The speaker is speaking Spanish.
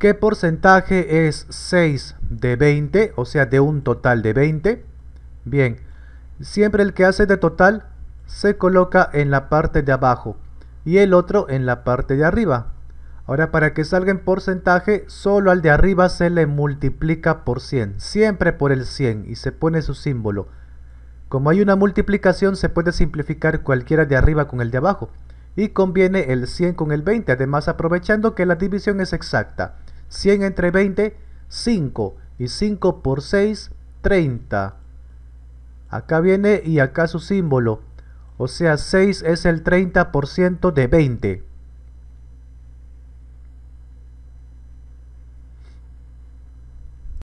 ¿Qué porcentaje es 6 de 20? O sea, de un total de 20. Bien, siempre el que hace de total se coloca en la parte de abajo y el otro en la parte de arriba. Ahora, para que salga en porcentaje, solo al de arriba se le multiplica por 100. Siempre por el 100 y se pone su símbolo. Como hay una multiplicación, se puede simplificar cualquiera de arriba con el de abajo. Y conviene el 100 con el 20, además aprovechando que la división es exacta. 100 entre 20, 5. Y 5 por 6, 30. Acá viene y acá su símbolo. O sea, 6 es el 30% de 20.